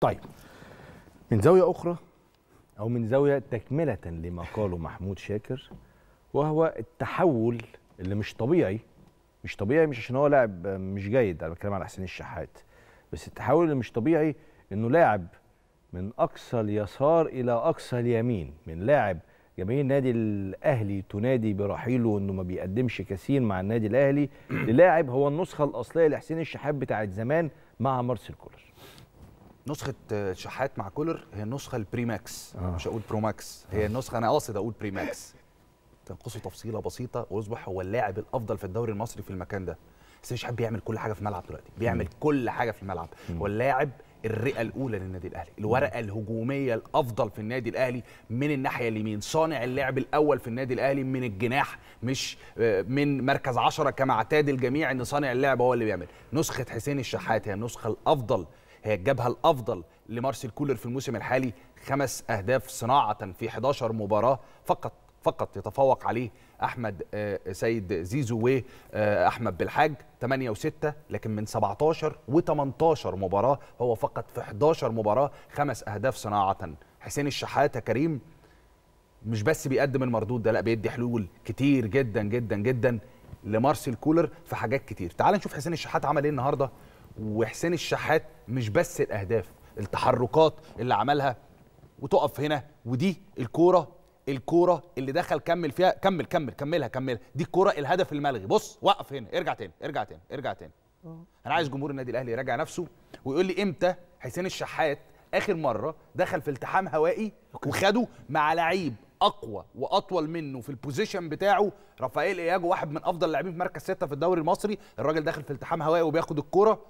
طيب من زاوية أخرى أو من زاوية تكملة لما قاله محمود شاكر وهو التحول اللي مش طبيعي مش طبيعي مش عشان هو لاعب مش جيد أنا بتكلم على حسين الشحات بس التحول اللي مش طبيعي إنه لاعب من أقصى اليسار إلى أقصى اليمين من لاعب جماهير النادي الاهلي تنادي برحيله انه ما بيقدمش كثير مع النادي الاهلي للاعب هو النسخه الاصليه لحسين الشحات بتاعت زمان مع مارسيل كولر نسخه آه، شحات مع كولر هي النسخه البري ماكس آه. مش هقول برو ماكس هي آه. النسخه انا قاصد اقول بري ماكس تنقصه تفصيله بسيطه ويصبح هو اللاعب الافضل في الدوري المصري في المكان ده بس شحات بيعمل كل حاجه في الملعب دلوقتي بيعمل مم. كل حاجه في الملعب هو اللاعب الرئه الاولى للنادي الاهلي الورقه الهجوميه الافضل في النادي الاهلي من الناحيه اليمين صانع اللعب الاول في النادي الاهلي من الجناح مش آه، من مركز 10 كما اعتاد الجميع ان صانع اللعب هو اللي بيعمل نسخه حسين الشحات هي النسخه الافضل هي الجبهه الافضل لمارسيل كولر في الموسم الحالي خمس اهداف صناعه في 11 مباراه فقط فقط يتفوق عليه احمد آه، سيد زيزو واحمد آه، بالحاج 8 و6 لكن من 17 و18 مباراه هو فقط في 11 مباراه خمس اهداف صناعه حسين الشحاته كريم مش بس بيقدم المردود ده لا بيدي حلول كتير جدا جدا جدا لمارسيل كولر في حاجات كتير تعال نشوف حسين الشحات عمل ايه النهارده وحسين الشحات مش بس الاهداف التحركات اللي عملها وتقف هنا ودي الكوره الكوره اللي دخل كمل فيها كمل كمل كملها كملها دي الكوره الهدف الملغي بص وقف هنا ارجع تاني ارجع تاني ارجع تاني اه. انا عايز جمهور النادي الاهلي يراجع نفسه ويقول لي امتى حسين الشحات اخر مره دخل في التحام هوائي وخده مع لعيب اقوى واطول منه في البوزيشن بتاعه رافائيل اياجو واحد من افضل اللاعبين في مركز سته في الدوري المصري الراجل داخل في التحام هوائي وبياخد الكوره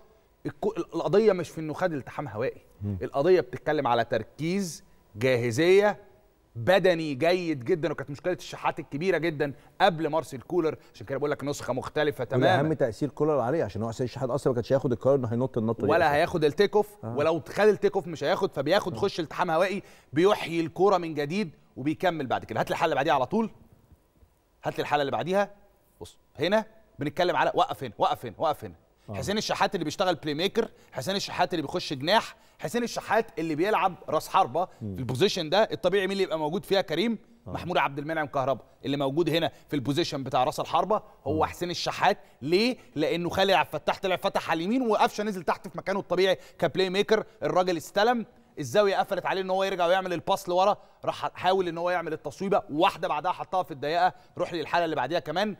القضيه مش في انه خد التحام هوائي القضيه بتتكلم على تركيز جاهزيه بدني جيد جدا وكانت مشكله الشحات الكبيره جدا قبل مارسيل كولر عشان كده بقول لك نسخه مختلفه تماما اهم تاثير كولر عليه عشان هو حسين الشحات اصلا ما كانش هياخد القرار انه هينط النط ولا هياخد التيك اوف آه. ولو خد التيك اوف مش هياخد فبياخد آه. خش التحام هوائي بيحيي الكوره من جديد وبيكمل بعد كده هات لي الحاله اللي بعديها على طول هات لي الحاله اللي بعديها بص هنا بنتكلم على وقف هنا وقف هنا وقف هنا آه. حسين الشحات اللي بيشتغل بلاي ميكر حسين الشحات اللي بيخش جناح حسين الشحات اللي بيلعب راس حربه في البوزيشن ده الطبيعي مين اللي يبقى موجود فيها كريم أوه. محمود عبد المنعم كهربا اللي موجود هنا في البوزيشن بتاع راس الحربه هو أوه. حسين الشحات ليه لانه خالد عبد الفتاح طلع فتح على اليمين وقفشه نزل تحت في مكانه الطبيعي كبلاي ميكر الراجل استلم الزاويه قفلت عليه ان هو يرجع ويعمل الباس لورا راح حاول ان هو يعمل التصويبه واحده بعدها حطها في الضيقه روح للحاله اللي بعديها كمان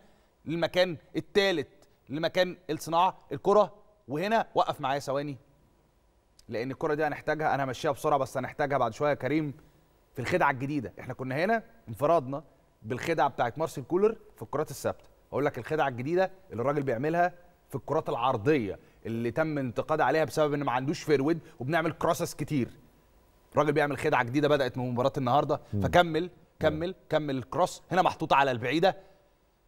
المكان الثالث لمكان الصناعه الكره وهنا وقف معايا ثواني لان الكره دي هنحتاجها انا همشيها بسرعه بس هنحتاجها بعد شويه كريم في الخدعه الجديده احنا كنا هنا انفرادنا بالخدعه بتاعت مارسيل كولر في الكرات الثابته اقول لك الخدعه الجديده اللي الراجل بيعملها في الكرات العرضيه اللي تم انتقاد عليها بسبب ان ما عندوش فيرويد وبنعمل كراسس كتير الراجل بيعمل خدعه جديده بدات من مباراه النهارده فكمل كمل كمل الكروس هنا محطوطه على البعيده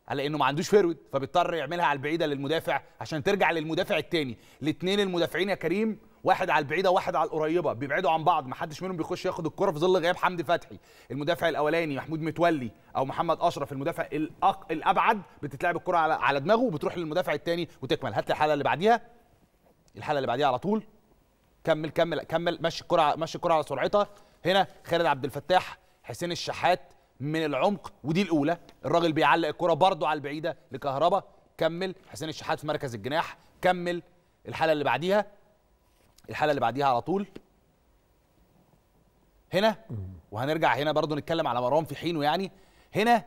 على انه ما عندوش فيرود فبيضطر يعملها على البعيده للمدافع عشان ترجع للمدافع الثاني الاثنين المدافعين يا كريم واحد على البعيده واحد على القريبه بيبعدوا عن بعض ما حدش منهم بيخش ياخد الكره في ظل غياب حمدي فتحي المدافع الاولاني محمود متولي او محمد اشرف المدافع الأق... الابعد بتتلعب الكره على على دماغه وبتروح للمدافع الثاني وتكمل هات لي الحاله اللي بعديها الحاله اللي بعديها على طول كمل كمل كمل مشي الكره مشي الكره على سرعتها هنا خالد عبد الفتاح حسين الشحات من العمق ودي الاولى الراجل بيعلق الكره برضه على البعيده لكهربا كمل حسين الشحات في مركز الجناح كمل الحاله اللي بعديها الحاله اللي بعديها على طول هنا وهنرجع هنا برضه نتكلم على مروان في حينه يعني هنا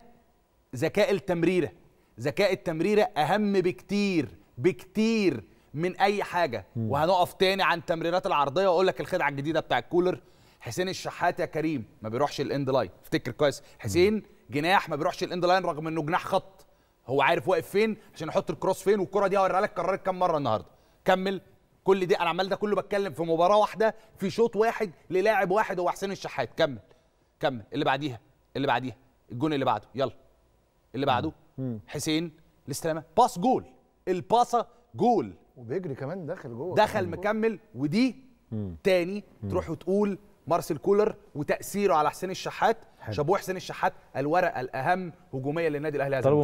ذكاء التمريره ذكاء التمريره اهم بكتير بكتير من اي حاجه وهنقف تاني عن تمريرات العرضيه واقول لك الخدعه الجديده بتاع الكولر حسين الشحات يا كريم ما بيروحش الاند لاين افتكر كويس حسين جناح ما بيروحش الاند لاين رغم انه جناح خط هو عارف واقف فين عشان يحط الكروس فين والكره دي هوريها لك كررت كام مره النهارده كمل كل دي انا عمال ده كله بتكلم في مباراه واحده في شوط واحد للاعب واحد هو حسين الشحات كمل كمل اللي بعديها اللي بعديها الجون اللي بعده يلا اللي بعده حسين الاستلامه باس جول الباصه جول وبيجري كمان داخل جوه دخل مكمل ودي تاني تروح وتقول مارسيل كولر وتاثيره على حسين الشحات شابوه حسين الشحات الورقه الاهم هجوميا للنادي الاهلي هذا